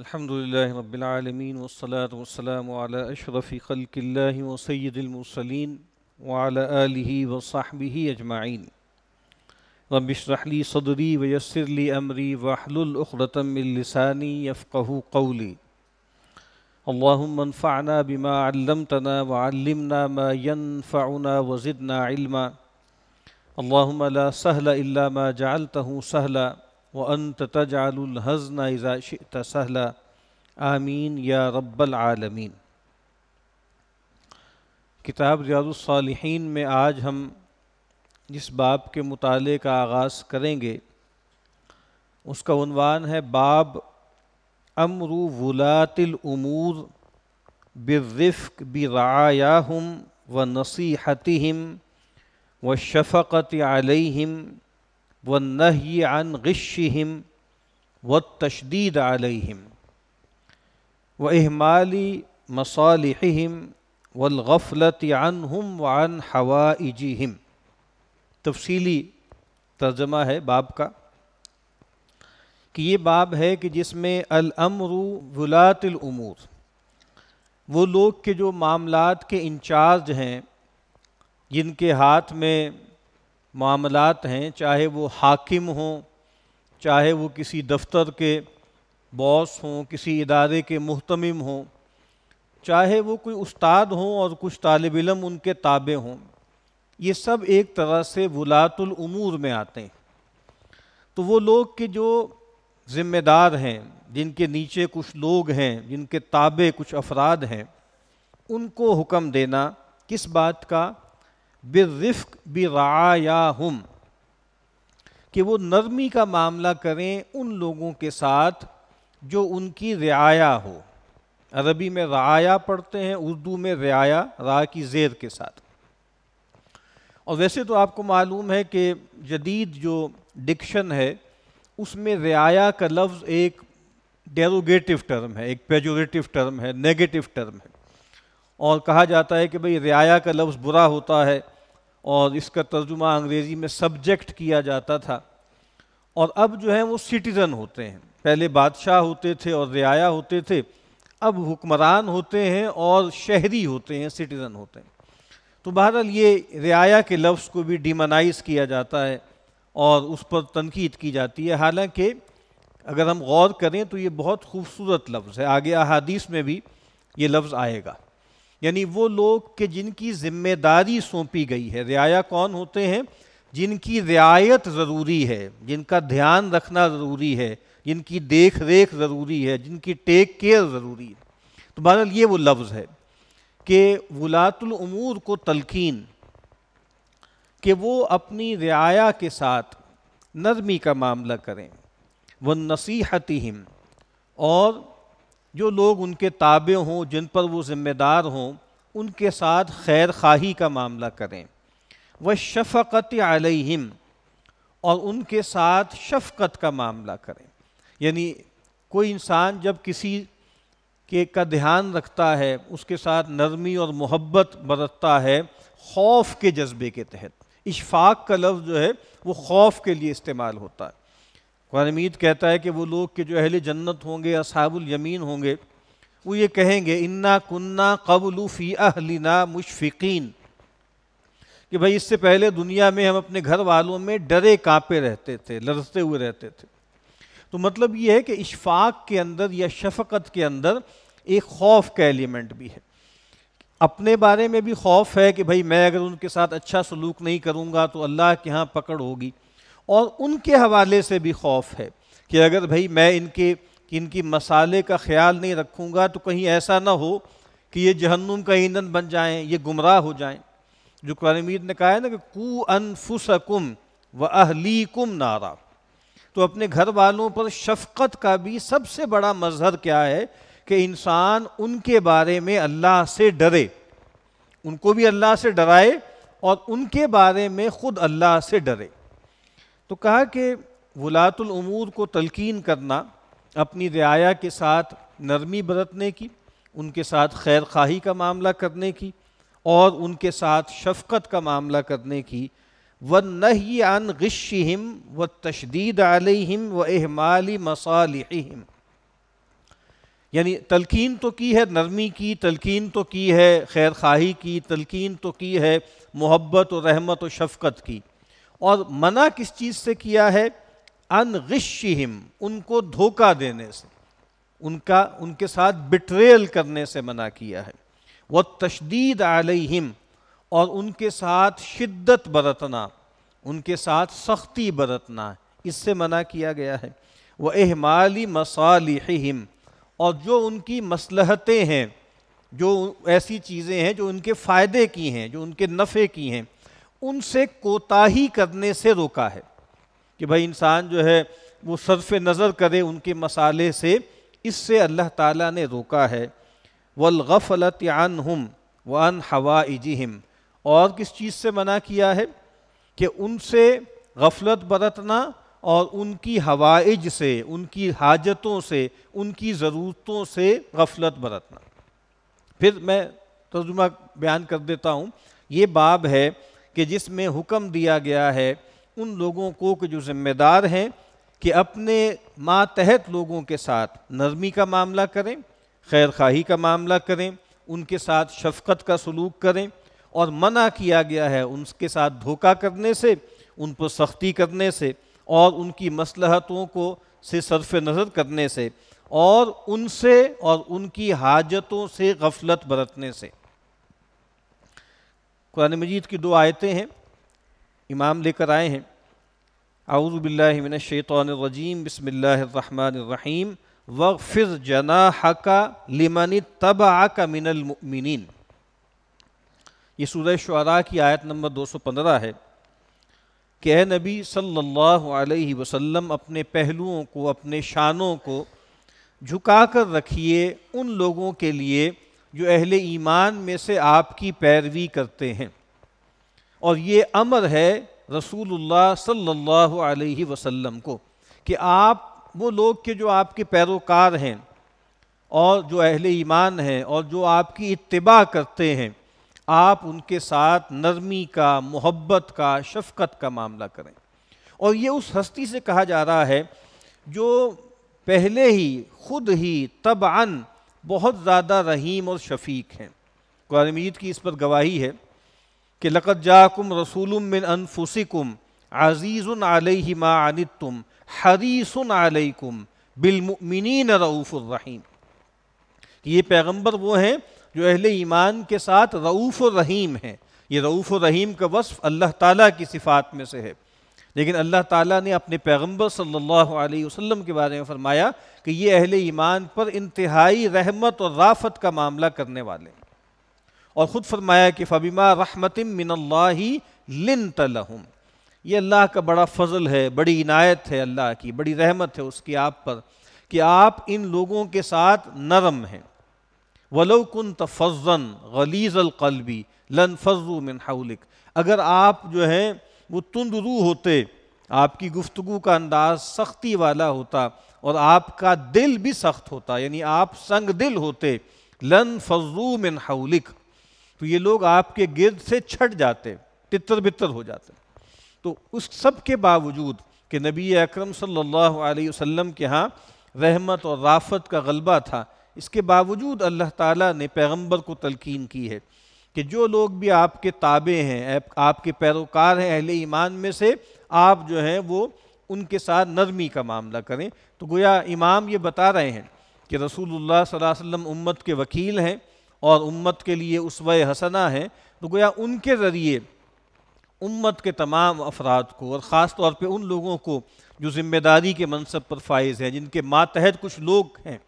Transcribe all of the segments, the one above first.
الحمد لله رب العالمين والصلاة والسلام على أشرف خلق الله وسيد المرسلين وعلى آله وصحبه أجمعين رب اشرح لي صدري ويسر لي أمري واحلل عقدة من لساني يفقه قولي اللهم انفعنا بما علمتنا وعلمنا ما ينفعنا وزدنا علما اللهم لا سهل إلا ما جعلته سهلا व वन तजालहज़न तसहला आमीन या रब्बल आलमीन किताब रियाज़ुलसालहन में आज हम जिस बाब के मुताले का आगाज़ करेंगे उसका उनवान है बाब अमरू वलातिल उमूर बिरफ़ बरायाम व नसीहतम व शफ़क़त आलहम व ही अन गिशिम व तशदीद आलिम व अहमाली मसालहम वलगफलत अनहम वन हवाइजहम तफसीली तर्जमा है बाब का कि ये बाब है कि जिसमें अलमरु वलातलमूर वो लोग के जो मामलात के इंचार्ज हैं जिनके हाथ में मामलात हैं चाहे वो हाकिम हों चाहे वो किसी दफ्तर के बॉस हों किसी इदारे के महतमिम हों चाहे वो कोई उस्ताद हों और कुछ तालब इलम उनके ताबे हों ये सब एक तरह से वलातुल उमूर में आते हैं तो वो लोग के जो ज़िम्मेदार हैं जिनके नीचे कुछ लोग हैं जिनके ताबे कुछ अफराद हैं उनको हुक्म देना किस बात का बे बराया हम कि वो नरमी का मामला करें उन लोगों के साथ जो उनकी रियाया हो अरबी में राया पढ़ते हैं उर्दू में रियाया रा की जेर के साथ और वैसे तो आपको मालूम है कि जदीद जो डिक्शन है उसमें रियाया का लफ्ज़ एक डेरोगेटिव टर्म है एक पेजोरेटिव टर्म है नेगेटिव टर्म है और कहा जाता है कि भाई रियाया का लफ्ज़ बुरा होता है और इसका तर्जुमा अंग्रेज़ी में सब्जेक्ट किया जाता था और अब जो है वो सिटीज़न होते हैं पहले बादशाह होते थे और रियाया होते थे अब हुक्मरान होते हैं और शहरी होते हैं सिटीज़न होते हैं तो बहरहाल ये रियाया के लफ्ज़ को भी डिमनाइज़ किया जाता है और उस पर तनकीद की जाती है हालांकि अगर हम गौर करें तो ये बहुत खूबसूरत लफ्ज़ है आगे अहादीस में भी ये लफ्ज़ आएगा यानी वो लोग के जिनकी जिम्मेदारी सौंपी गई है रियाया कौन होते हैं जिनकी रियायत ज़रूरी है जिनका ध्यान रखना ज़रूरी है जिनकी देख रेख ज़रूरी है जिनकी टेक केयर ज़रूरी है तो बहरहाल ये वो लफ्ज़ है कि वलातुलूर को तलकीन कि वो अपनी रियाया के साथ नरमी का मामला करें व हिम और जो लोग उनके ताबे हों जिन पर वो ज़िम्मेदार हों उनके साथ खैर खाही का मामला करें व शफ़क़त आलिम और उनके साथ शफ़क़त का मामला करें यानी कोई इंसान जब किसी के का ध्यान रखता है उसके साथ नरमी और मोहब्बत बरतता है खौफ के जज्बे के तहत इशफाक का लफ्ज़ जो है वो खौफ के लिए इस्तेमाल होता है कुरान कहता है कि वो लोग के जो अहल जन्नत होंगे असाबुल यमीन होंगे वो ये कहेंगे इन्ना कुन्ना कबलू फ़ी अहलिना मुशफ़ीन कि भाई इससे पहले दुनिया में हम अपने घर वालों में डरे कांपे रहते थे लड़ते हुए रहते थे तो मतलब ये है कि इशफाक के अंदर या शफकत के अंदर एक खौफ का एलिमेंट भी है अपने बारे में भी खौफ है कि भाई मैं अगर उनके साथ अच्छा सलूक नहीं करूँगा तो अल्लाह के यहाँ पकड़ होगी और उनके हवाले से भी खौफ है कि अगर भाई मैं इनके इनकी मसाले का ख्याल नहीं रखूँगा तो कहीं ऐसा ना हो कि ये जहन्नुम का ईंधन बन जाएं ये गुमराह हो जाएं जो कुरान मीर ने कहा है ना कि कु फुसकुम व कुम नारा तो अपने घर वालों पर शफकत का भी सबसे बड़ा मजहर क्या है कि इंसान उनके बारे में अल्लाह से डरे उनको भी अल्लाह से डराए और उनके बारे में ख़ुद अल्लाह से डरे तो कहा कि वलातुल उमूर को तलकिन करना अपनी रियाया के साथ नरमी बरतने की उनके साथ खैर खाही का मामला करने की और उनके साथ शफकत का मामला करने की व नही अन गशिम व तशदीद आलिम व एहमाली मसालम यानी तलकिन तो की है नरमी की तलकिन तो की है खैर खाही की तलकिन तो की है मोहब्बत और रहमत और शफकत की और मना किस चीज़ से किया है अनगिशिम उनको धोखा देने से उनका उनके साथ बिट्रेल करने से मना किया है वह तशदीद आलिम और उनके साथ शिद्दत बरतना उनके साथ सख्ती बरतना इससे मना किया गया है वह एहमाली हिम और जो उनकी मसलहतें हैं जो ऐसी चीज़ें हैं जो उनके फ़ायदे की हैं जो उनके नफ़े की हैं उनसे कोताही करने से रोका है कि भाई इंसान जो है वो सरफ नज़र करे उनके मसाले से इससे अल्लाह ताला ने रोका है वलगफ़लत आन हम अन हवा इजिम और किस चीज़ से मना किया है कि उनसे गफलत बरतना और उनकी हवाइज से उनकी हाजतों से उनकी ज़रूरतों से गफलत बरतना फिर मैं तर्जुमा बयान कर देता हूँ ये बाब है कि जिसमें हुक्म दिया गया है उन लोगों को कि जो जिम्मेदार हैं कि अपने मातहत लोगों के साथ नरमी का मामला करें खैर खाही का मामला करें उनके साथ शफकत का सलूक करें और मना किया गया है उनके साथ धोखा करने से उन पर सख्ती करने से और उनकी मसलहतों को से सरफ नज़र करने से और उनसे और उनकी हाजतों से गफलत बरतने से कुरान मजीद की दो आयतें हैं इमाम लेकर आए हैं आउज़बिल्लिमिनशैतरजीम बसमीम वफ़िर जना हका लिमन तब आका मिनलमिन ये सूर्य शुरा की आयत नंबर दो सौ पंद्रह है कि नबी सल्लल्लाहु अलैहि वसल्लम अपने पहलुओं को अपने शानों को झुका कर रखिए उन लोगों के लिए जो अहल ईमान में से आपकी पैरवी करते हैं और ये अमर है रसूलुल्लाह सल्लल्लाहु अलैहि वसल्लम को कि आप वो लोग के जो आपके पैरोकार हैं और जो अहल ईमान हैं और जो आपकी इतबा करते हैं आप उनके साथ नरमी का मोहब्बत का शफकत का मामला करें और ये उस हस्ती से कहा जा रहा है जो पहले ही खुद ही तबान बहुत ज़्यादा रहीम और शफीक हैं कुरमीद की इस पर गवाही है कि लक़त जाकुम रसूल मिन अनफुसिकुम आज़ीज़ आलही मानित तुम हरीसन आलकुम बिलमिन रऊफ़ुलरहीम ये पैगंबर वो हैं जो अहले ईमान के साथ रऊफ़ रहीम हैं ये रऊफ़ रहीम का वस्फ़ अल्लाह ताला की सिफ़ात में से है लेकिन अल्लाह ताला ने अपने पैगंबर सल्लल्लाहु अलैहि वसल्लम के बारे में फरमाया कि ये अहले ईमान पर इंतहाई रहमत और राफत का मामला करने वाले और ख़ुद फरमाया कि फ़बीमा रहमत मिनल्लाही लिन तलहम ये अल्लाह का बड़ा फजल है बड़ी इनायत है अल्लाह की बड़ी रहमत है उसकी आप पर कि आप इन लोगों के साथ नरम हैं वलो कन तफजन गलीज़ल अलकलबी लन फजू मिन हौलिक अगर आप जो हैं वो तुंद रू होते आपकी गुफ्तु का अंदाज सख्ती वाला होता और आपका दिल भी सख्त होता यानी आप संग दिल होते लन फजू मिन हौलिक तो ये लोग आपके गिरद से छट जाते तितर बितर हो जाते तो उस सब के बावजूद कि नबी अकरम सल्लल्लाहु अलैहि वसल्लम के यहाँ रहमत और राफत का गलबा था इसके बावजूद अल्लाह ताला ने पैगंबर को तलकीन की है कि जो लोग भी आपके ताबे हैं आपके पैरोकार हैं अहले ईमान में से आप जो हैं वो उनके साथ नरमी का मामला करें तो गोया इमाम ये बता रहे हैं कि रसूलुल्लाह सल्लल्लाहु अलैहि वसल्लम उम्मत के वकील हैं और उम्मत के लिए उसवा हसना हैं तो गोया उनके ज़रिए उम्मत के तमाम अफराद को और ख़ास तौर पर उन लोगों को जो ज़िम्मेदारी के मनसब पर फाइज़ हैं जिनके मातहत कुछ लोग हैं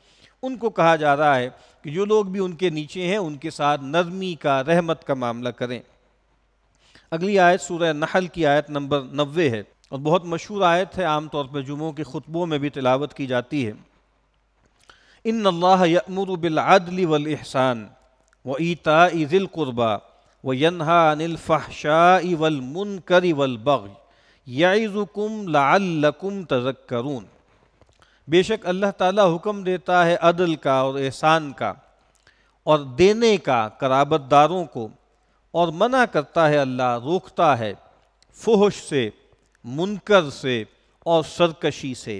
उनको कहा जा रहा है कि जो लोग भी उनके नीचे हैं उनके साथ नरमी का रहमत का मामला करें अगली आयत सूर्य नहल की आयत नंबर नबे है और बहुत मशहूर आयत है आमतौर पर जुमों के खुतबों में भी तिलावत की जाती है इन अल्लाह वल एहसान व ईता इजिलक़ुरबा व यनहा अनिलफ़ाशा वलमनकर वलबग याइज़ुकुम तज़क करून बेशक अल्लाह ताला हुक्म देता है अदल का और एहसान का और देने का कराबतदारों को और मना करता है अल्लाह रोकता है फोहश से मुनकर से और सरकशी से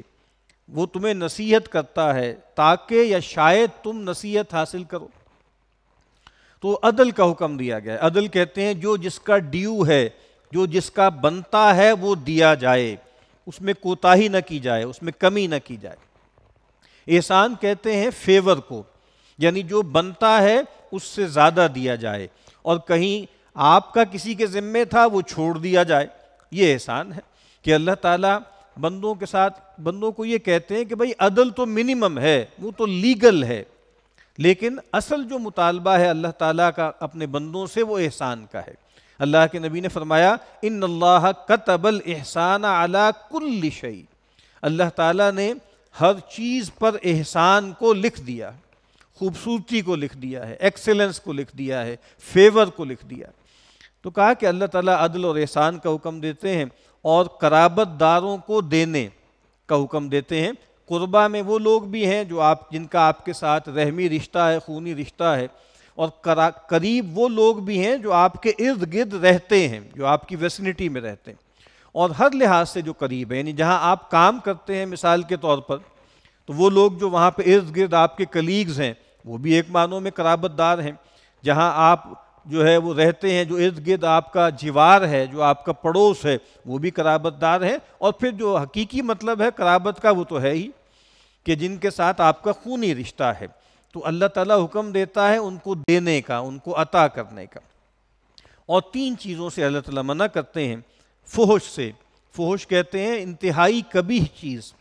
वो तुम्हें नसीहत करता है ताकि या शायद तुम नसीहत हासिल करो तो अदल का हुक्म दिया गया है अदल कहते हैं जो जिसका ड्यू है जो जिसका बनता है वो दिया जाए उसमें कोताही न की जाए उसमें कमी न की जाए एहसान कहते हैं फेवर को यानी जो बनता है उससे ज़्यादा दिया जाए और कहीं आपका किसी के ज़िम्मे था वो छोड़ दिया जाए ये एहसान है कि अल्लाह ताला बंदों के साथ बंदों को ये कहते हैं कि भाई अदल तो मिनिमम है वो तो लीगल है लेकिन असल जो मुतालबा है अल्लाह ताला का अपने बंदों से वो एहसान का है अल्लाह के नबी ने फरमाया इन अल्लाह कतबल एहसान अला कुल शई अल्लाह ताला ने हर चीज़ पर एहसान को लिख दिया खूबसूरती को लिख दिया है एक्सेलेंस को लिख दिया है फेवर को लिख दिया तो कहा कि अल्लाह ताला अदल और एहसान का हुक्म देते हैं और कराबत दारों को देने का हुक्म देते हैं कुर्बा में वो लोग भी हैं जो आप जिनका आपके साथ रहमी रिश्ता है खूनी रिश्ता है और करा करीब वो लोग भी हैं जो आपके इर्द गिर्द रहते हैं जो आपकी वेसिनिटी में रहते हैं और हर लिहाज से जो करीब है यानी जहाँ आप काम करते हैं मिसाल के तौर पर तो वो लोग जो वहाँ पर इर्द गिर्द आपके कलीग्स हैं वो भी एक मानों में कराबतदार हैं जहाँ आप जो है वो रहते हैं जो इर्द गिर्द आपका जीवार है जो आपका पड़ोस है वो भी कराबतदार है और फिर जो हकीकी मतलब है कराबत का वो तो है ही कि जिनके साथ आपका खूनी रिश्ता है तो अल्लाह ताला हुक्म देता है उनको देने का उनको अता करने का और तीन चीज़ों से अल्लाह ताला मना करते हैं फोहश से फोहश कहते हैं इंतहाई कभी चीज़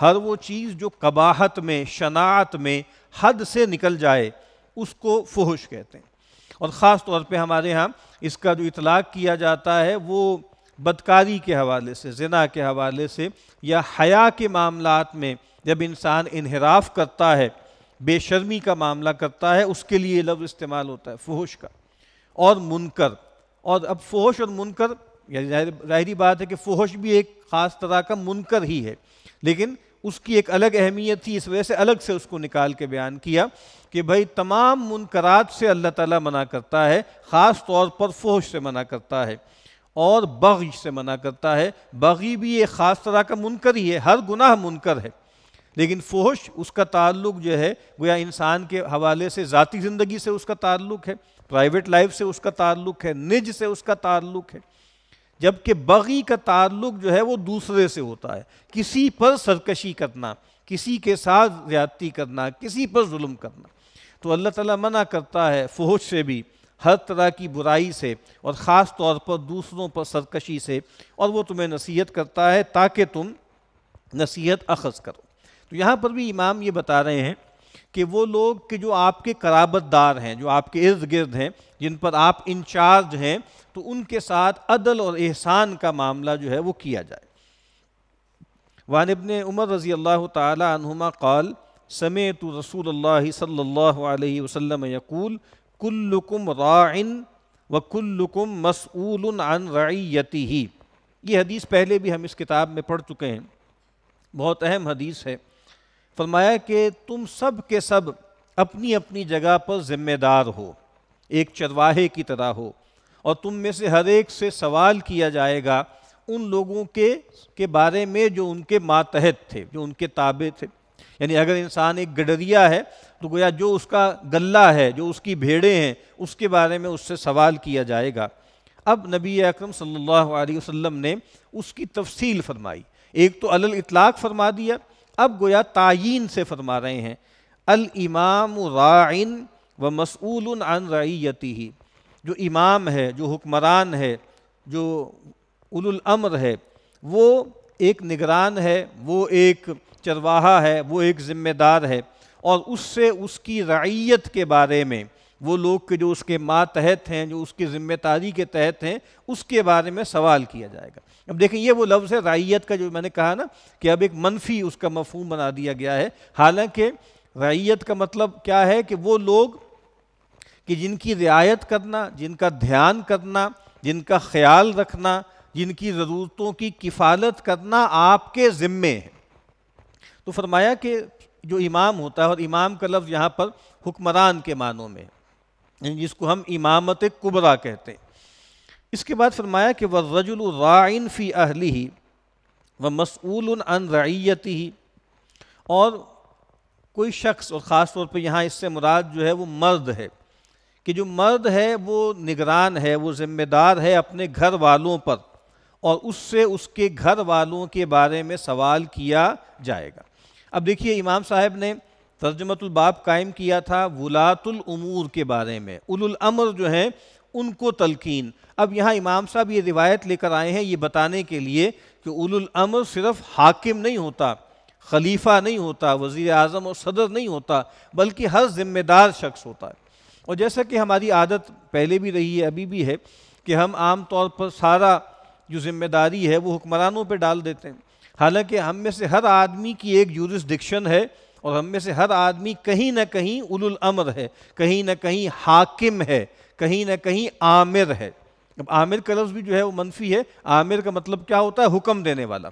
हर वो चीज़ जो कबाहत में शनात में हद से निकल जाए उसको फोहश कहते हैं और ख़ास तौर पे हमारे यहाँ इसका जो इतलाक़ किया जाता है वो बदकारी के हवाले से जना के हवाले से या हया के मामलात में जब इंसान इनहराफ करता है बेशर्मी का मामला करता है उसके लिए लफ्ज़ इस्तेमाल होता है फ़ोहश का और मुनकर और अब फोहश और मुनकर ज़ाहरी बात है कि फ़ोहश भी एक ख़ास तरह का मुनकर ही है लेकिन उसकी एक अलग अहमियत थी इस वजह से अलग से उसको निकाल के बयान किया कि भाई तमाम मुनकरात से अल्लाह ताला मना करता है ख़ास तौर पर फोहश से मना करता है और बग़ी से मना करता है बग़ी भी एक ख़ास तरह का मुनकर ही है हर गुनाह मुनकर है लेकिन फोहश उसका ताल्लुक जो है गोया इंसान के हवाले से ज़ाती ज़िंदगी से उसका ताल्लुक है प्राइवेट लाइफ से उसका ताल्लुक है निज से उसका ताल्लुक है जबकि बगी का ताल्लुक जो है वो दूसरे से होता है किसी पर सरकशी करना किसी के साथ ज्यादती करना किसी पर जुल्म करना तो अल्लाह ताला मना करता है फहश से भी हर तरह की बुराई से और ख़ास तौर पर दूसरों पर सरकशी से और वो तुम्हें नसीहत करता है ताकि तुम नसीहत अखज़ करो तो यहाँ पर भी इमाम ये बता रहे हैं कि वो लोग कि जो आपके कराबतदार हैं जो आपके इर्द गिर्द हैं जिन पर आप इंचार्ज हैं तो उनके साथ अदल और एहसान का मामला जो है वो किया जाए वानबन उमर रज़ी अल्लाह तुमा कौल समय तो रसूल अल्लाह सल्ला वसम यकूल कुल्लुकुम राइन व कुल्लुकुम मसूल अन रैयती ही ये हदीस पहले भी हम इस किताब में पढ़ चुके हैं बहुत अहम हदीस है फरमाया कि तुम सब के सब अपनी अपनी जगह पर जिम्मेदार हो एक चरवाहे की तरह हो और तुम में से हर एक से सवाल किया जाएगा उन लोगों के के बारे में जो उनके मातहत थे जो उनके ताबे थे यानी अगर इंसान एक गडरिया है तो गोया जो उसका गल्ला है जो उसकी भेड़ें हैं उसके बारे में उससे सवाल किया जाएगा अब नबी अकरम सल्लल्लाहु अलैहि वसल्लम ने उसकी तफसील फरमाई एक तो अल इतलाक़ फरमा दिया अब गोया तयन से फरमा रहे हैं अल इमाम राइन व मसूल अन रईयती ही जो इमाम है जो हुक्मरान है जो उलुल है वो एक निगरान है वो एक चरवाहा है वो एक ज़िम्मेदार है और उससे उसकी रईयत के बारे में वो लोग के जो उसके मातहत हैं जो उसकी ज़िम्मेदारी के तहत हैं उसके बारे में सवाल किया जाएगा अब देखें ये वो लफ्ज़ है रैयत का जो मैंने कहा ना कि अब एक मनफी उसका मफहम बना दिया गया है हालांकि रैयत का मतलब क्या है कि वो लोग कि जिनकी रियायत करना जिनका ध्यान करना जिनका ख्याल रखना जिनकी ज़रूरतों की किफ़ालत करना आपके ज़िम्मे है तो फरमाया कि जो इमाम होता है और इमाम का लफ्ज़ यहाँ पर हुक्मरान के मानों में जिसको हम इमामत कुबरा कहते हैं इसके बाद फरमाया कि वह रजुल राइन फ़ी अहली ही व मसूल अन रईयत ही और कोई शख्स और ख़ास तौर पर यहाँ इससे मुराद जो है वो मर्द है कि जो मर्द है वो निगरान है वो ज़िम्मेदार है अपने घर वालों पर और उससे उसके घर वालों के बारे में सवाल किया जाएगा अब देखिए इमाम साहब ने तर्जमतुलबाप कायम किया था वलातुल उमूर के बारे में उलुल अमर जो हैं उनको तलकिन अब यहाँ इमाम साहब ये रिवायत लेकर आए हैं ये बताने के लिए कि उलुल अमर सिर्फ हाकिम नहीं होता खलीफा नहीं होता वज़ी अजम और सदर नहीं होता बल्कि हर जिम्मेदार शख्स होता है और जैसा कि हमारी आदत पहले भी रही है अभी भी है कि हम आम तौर पर सारा जो जिम्मेदारी है वो हुक्मरानों पर डाल देते हैं हालांकि हम में से हर आदमी की एक जूरिस्डिक्शन है और हम में से हर आदमी कहीं ना कहीं उलुल अमर है कहीं ना कहीं हाकिम है कहीं ना कहीं आमिर है अब आमिर का लफ्ज़ भी जो है वो मनफी है आमिर का मतलब क्या होता है हुक्म देने वाला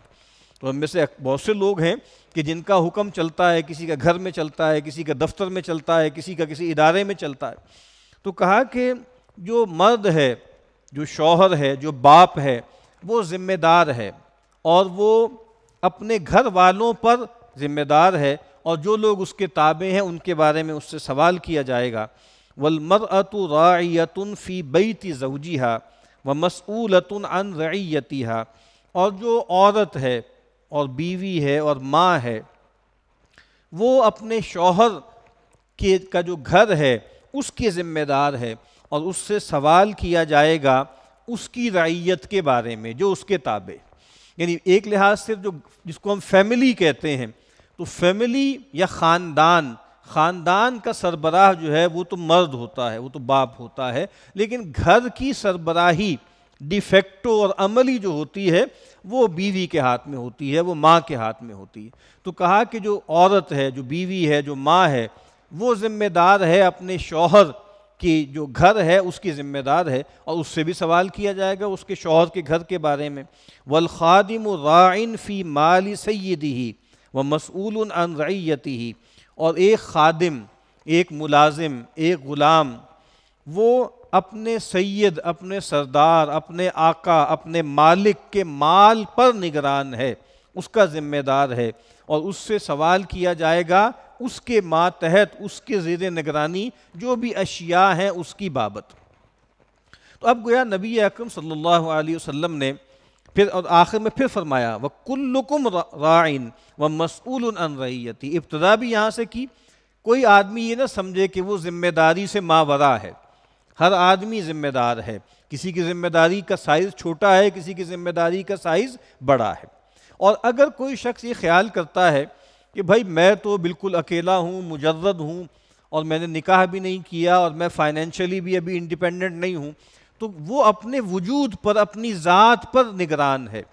तो हम में से बहुत से लोग हैं कि जिनका हुक्म चलता है किसी का घर में चलता है किसी का दफ्तर में चलता है किसी का किसी इदारे में चलता है तो कहा कि जो मर्द है जो शौहर है जो बाप है वो ज़िम्मेदार है और वो अपने घर वालों पर ज़िम्मेदार है और जो लोग उसके ताबे हैं उनके बारे में उससे सवाल किया जाएगा अतु रायतुन फ़ी बैती जवजी हा व मसूलतन अन रैयती हा और जो औरत है और बीवी है और माँ है वो अपने शौहर के का जो घर है उसके ज़िम्मेदार है और उससे सवाल किया जाएगा उसकी रैयत के बारे में जो उसके ताबे यानी एक लिहाज से जो जिसको हम फैमिली कहते हैं तो फैमिली या ख़ानदान ख़ानदान का सरबराह जो है वो तो मर्द होता है वो तो बाप होता है लेकिन घर की सरबराही डिफेक्टो और अमली जो होती है वो बीवी के हाथ में होती है वो माँ के हाथ में होती है तो कहा कि जो औरत है जो बीवी है जो माँ है वो ज़िम्मेदार है अपने शौहर की जो घर है उसकी ज़िम्मेदार है और उससे भी सवाल किया जाएगा उसके शोहर के घर के बारे में वलखादिम राइन फ़ी माली सैदी व मसूल अन ही और एक खादिम एक मुलाजिम एक ग़ुलाम वो अपने सैद अपने सरदार अपने आका अपने मालिक के माल पर निगरान है उसका ज़िम्मेदार है और उससे सवाल किया जाएगा उसके मातहत उसके ज़ेर निगरानी जो भी अशिया हैं उसकी बाबत तो अब गया नबी अकरम सल्लल्लाहु अलैहि वसल्लम ने फिर और आखिर में फिर फरमाया वह कुल्लुकुम राइन व मसूल अन रही इब्तदा भी यहाँ से की कोई आदमी ये ना समझे कि वो जिम्मेदारी से मावरा है हर आदमी जिम्मेदार है किसी की जिम्मेदारी का साइज़ छोटा है किसी की जिम्मेदारी का साइज़ बड़ा है और अगर कोई शख्स ये ख्याल करता है कि भाई मैं तो बिल्कुल अकेला हूँ मुजर्रद हूँ और मैंने निकाह भी नहीं किया और मैं फाइनेंशियली भी अभी इंडिपेंडेंट नहीं हूँ तो वो अपने वजूद पर अपनी ज़ात पर निगरान है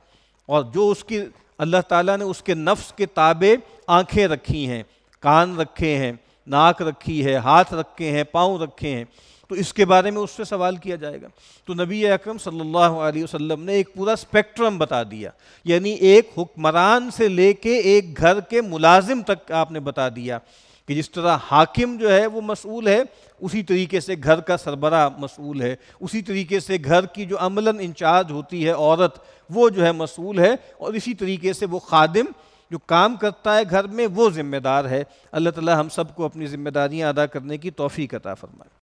और जो उसकी अल्लाह ताला ने उसके नफ्स के ताबे आंखें रखी हैं कान रखे हैं नाक रखी है हाथ रखे हैं पाँव रखे हैं तो इसके बारे में उससे सवाल किया जाएगा तो नबी अकरम सल्लल्लाहु अलैहि वसल्लम ने एक पूरा स्पेक्ट्रम बता दिया यानी एक हुक्मरान से लेके एक घर के मुलाजिम तक आपने बता दिया कि जिस तरह हाकिम जो है वो मसूल है उसी तरीके से घर का सरबरा मसूल है उसी तरीके से घर की जो अमलन इंचार्ज होती है औरत वो जो है मसूल है और इसी तरीके से वो खादिम जो काम करता है घर में वो ज़िम्मेदार है अल्लाह ताला हम सबको अपनी ज़िम्मेदारियां अदा करने की तोफ़ी अता फरमाए